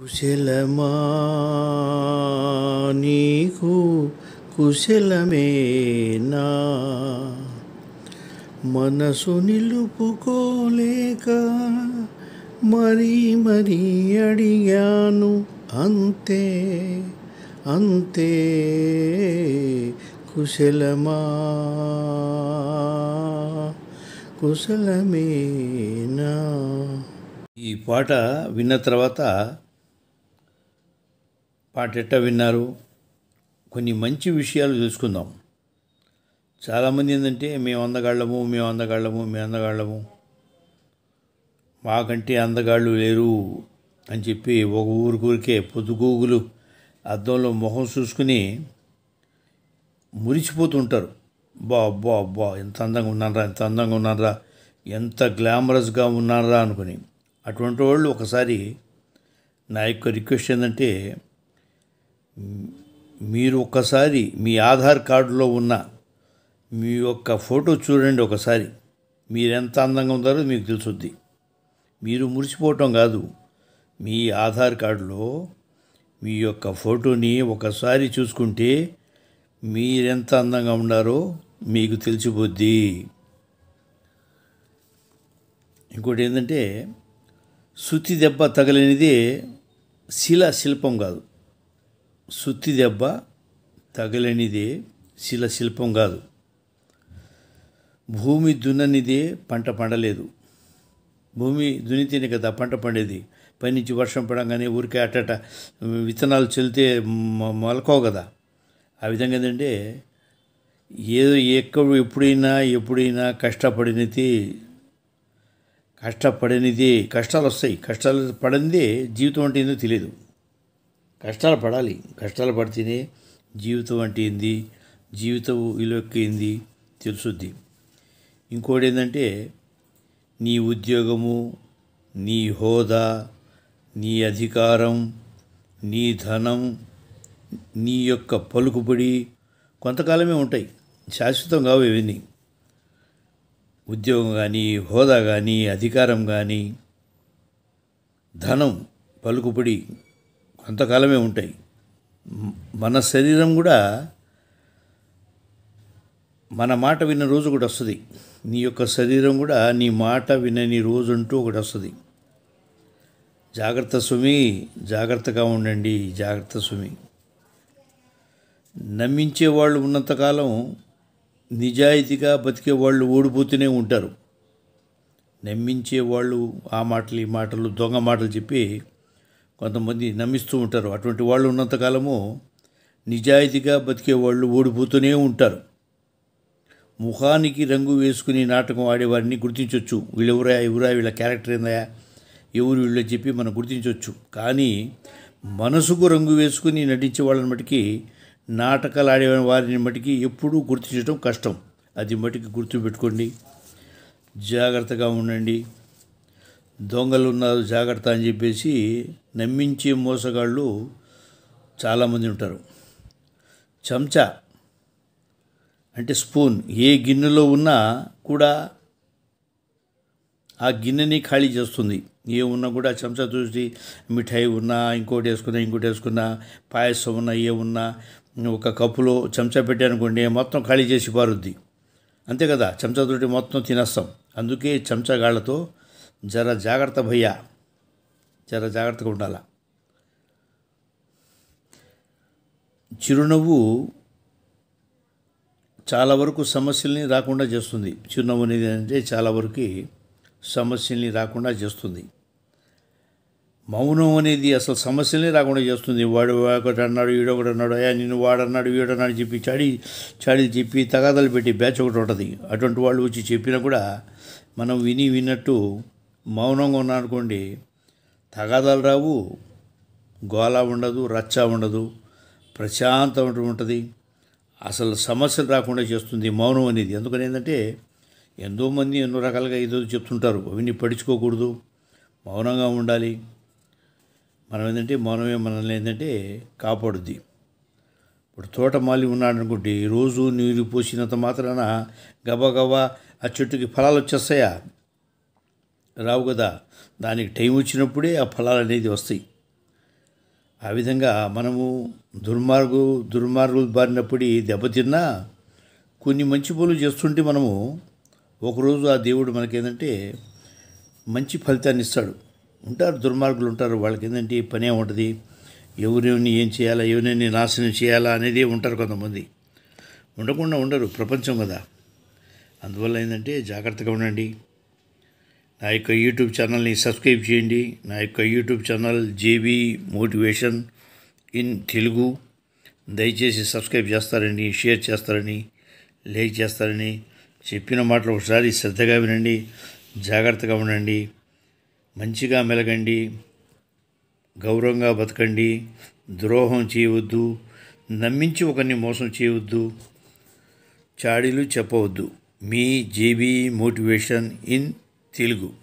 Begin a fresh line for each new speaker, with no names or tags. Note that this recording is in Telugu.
కుశలమా నీకు కుశలమేనా మనసు నిలుపుకోలేక మరీ మరీ అడిగాను అంతే అంతే కుశలమా కుశలమేనా ఈ పాట విన్న తర్వాత పాటెట్ట విన్నారు కొన్ని మంచి విషయాలు తెలుసుకుందాం చాలామంది ఏంటంటే మేము అందగాళ్ళము మేము అందగాళ్ళము మేము అందగాళ్ళము మాకంటే అందగాళ్ళు లేరు అని చెప్పి ఒక ఊరికూరికే పొద్దుగూగులు అద్దంలో మొహం చూసుకుని మురిచిపోతుంటారు బా అబ్బా అబ్బా ఎంత అందంగా ఉన్నారా ఎంత అందంగా ఉన్నారా ఎంత గ్లామరస్గా ఉన్నారా అనుకుని అటువంటి వాళ్ళు ఒకసారి నా యొక్క రిక్వెస్ట్ ఏంటంటే మీరు ఒక్కసారి మీ ఆధార్ కార్డులో ఉన్న మీ యొక్క ఫోటో చూడండి ఒకసారి మీరెంత అందంగా ఉన్నారో మీకు తెలుసుద్ది మీరు మురిసిపోవటం కాదు మీ ఆధార్ కార్డులో మీ యొక్క ఫోటోని ఒకసారి చూసుకుంటే మీరెంత అందంగా ఉన్నారో మీకు తెలిసిపోద్ది ఇంకోటి ఏంటంటే శుతి దెబ్బ తగలనిదే శిలా శిల్పం కాదు సుత్తి దెబ్బ తగలనిదే శిల శిల్పం కాదు భూమి దున్ననిదే పంట పండలేదు భూమి దున్నితేనే కదా పంట పండేది పైనుంచి వర్షం పడంగానే ఊరికే అట్ట విత్తనాలు చల్లితే మొలకో కదా ఆ విధంగా ఏంటంటే ఏదో ఎక్కడ ఎప్పుడైనా ఎప్పుడైనా కష్టపడినది కష్టపడినది కష్టాలు వస్తాయి కష్టాలు పడింది జీవితం అంటే ఏందో తెలియదు కష్టాలు పడాలి కష్టాలు పడితేనే జీవితం అంటే ఏంది జీవితం విలువక్కింది ఏంది తెలుసుద్ది ఇంకోటి ఏంటంటే నీ ఉద్యోగము నీ హోదా నీ అధికారం నీ ధనం నీ యొక్క పలుకుబడి కొంతకాలమే ఉంటాయి శాశ్వతం కావు ఇవన్నీ ఉద్యోగం కానీ హోదా కానీ అధికారం కానీ ధనం పలుకుబడి అంతకాలమే ఉంటాయి మన శరీరం కూడా మన మాట విన్న రోజు ఒకటి వస్తుంది నీ యొక్క శరీరం కూడా నీ మాట వినని రోజు అంటూ ఒకటి వస్తుంది జాగ్రత్త సుమి జాగ్రత్తగా ఉండండి జాగ్రత్త సుమి నమ్మించే వాళ్ళు ఉన్నంతకాలం నిజాయితీగా బతికే వాళ్ళు ఓడిపోతూనే ఉంటారు నమ్మించే వాళ్ళు ఆ మాటలు ఈ మాటలు దొంగ మాటలు చెప్పి కొంతమంది నమ్మిస్తూ ఉంటారు అటువంటి వాళ్ళు ఉన్నంతకాలము నిజాయితీగా బతికే వాళ్ళు ఓడిపోతూనే ఉంటారు ముఖానికి రంగు వేసుకుని నాటకం ఆడేవారిని గుర్తించవచ్చు వీళ్ళెవరా ఎవరా వీళ్ళ క్యారెక్టర్ ఏందా ఎవరు వీళ్ళు చెప్పి మనం గుర్తించవచ్చు కానీ మనసుకు రంగు వేసుకుని నటించే వాళ్ళని మటుకి నాటకాలు ఆడే వారిని మటుకి ఎప్పుడూ గుర్తించడం కష్టం అది మటుకి గుర్తుపెట్టుకోండి జాగ్రత్తగా ఉండండి దొంగలు ఉన్నారు జాగ్రత్త అని చెప్పేసి నమ్మించే మోసగాళ్ళు చాలామంది ఉంటారు చెంచా అంటే స్పూన్ ఏ గిన్నెలో ఉన్నా కూడా ఆ గిన్నెని ఖాళీ చేస్తుంది ఏ ఉన్నా కూడా చెంచా చూసి మిఠాయి ఉన్నా ఇంకోటి వేసుకున్నా ఇంకోటి వేసుకున్నా పాయసం ఉన్నా ఏ ఉన్నా ఒక కప్పులో చెంచా పెట్టానుకోండి మొత్తం ఖాళీ చేసి పారుద్ది అంతే కదా చెంచాతోటి మొత్తం తినేస్తాం అందుకే చెంచాగాళ్లతో జర జాగ్రత్త భయ్యా జర జాగ్రత్తగా ఉండాల చిరునవ్వు చాలా వరకు సమస్యల్ని రాకుండా చేస్తుంది చిరునవ్వు అనేది అంటే చాలా వరకు సమస్యల్ని రాకుండా చేస్తుంది మౌనం అనేది అసలు సమస్యలే రాకుండా చేస్తుంది వాడు ఒకటి అన్నాడు ఒకటి అన్నాడు అయ్యా నిన్ను వాడన్నాడు వీడన్నాడు చెప్పి చాడి చాడీలు చెప్పి తగాదాలు పెట్టి బ్యాచ్ ఒకటి ఉంటుంది అటువంటి వాళ్ళు వచ్చి చెప్పినా కూడా మనం విని విన్నట్టు మౌనంగా ఉన్నానుకోండి తగాదాలు రావు గోళ ఉండదు రచ్చ ఉండదు ప్రశాంతం ఉంటుంది అసలు సమస్యలు రాకుండా చేస్తుంది మౌనం అనేది ఎందుకని ఏంటంటే ఎంతోమంది ఎన్నో రకాలుగా ఏదో చెప్తుంటారు అవన్నీ పడుచుకోకూడదు మౌనంగా ఉండాలి మనం ఏంటంటే మౌనమే మనల్ని ఏంటంటే కాపాడుద్ది ఇప్పుడు తోట ఉన్నాడు అనుకోండి రోజు నీరు పోసినంత మాత్రాన గబగబా ఆ చెట్టుకి ఫలాలు వచ్చేస్తాయా రావు కదా దానికి టైం వచ్చినప్పుడే ఆ ఫలాలు అనేది వస్తాయి ఆ విధంగా మనము దుర్మార్గు దుర్మార్గులు బారినప్పుడు దెబ్బతిన్నా కొన్ని మంచి పనులు చేస్తుంటే మనము ఒకరోజు ఆ దేవుడు మనకేంటంటే మంచి ఫలితాన్ని ఇస్తాడు ఉంటారు దుర్మార్గులు ఉంటారు వాళ్ళకి ఏంటంటే పనే ఉంటుంది ఎవరిని ఏం చేయాలా ఎవరిని నాశనం చేయాలా అనేది ఉంటారు కొంతమంది ఉండకుండా ఉండరు ప్రపంచం కదా అందువల్ల ఏంటంటే జాగ్రత్తగా ఉండండి నా యొక్క యూట్యూబ్ ఛానల్ని సబ్స్క్రైబ్ చేయండి నా యొక్క YouTube channel JB motivation in Telugu దయచేసి సబ్స్క్రైబ్ చేస్తారని షేర్ చేస్తారని లైక్ చేస్తారని చెప్పిన మాటలు ఒకసారి శ్రద్ధగా వినండి జాగ్రత్తగా ఉండండి మంచిగా మెలగండి గౌరవంగా బతకండి ద్రోహం చేయవద్దు నమ్మించి ఒకరిని మోసం చేయవద్దు చాడీలు చెప్పవద్దు మీ జేబీ మోటివేషన్ ఇన్ తెలుగు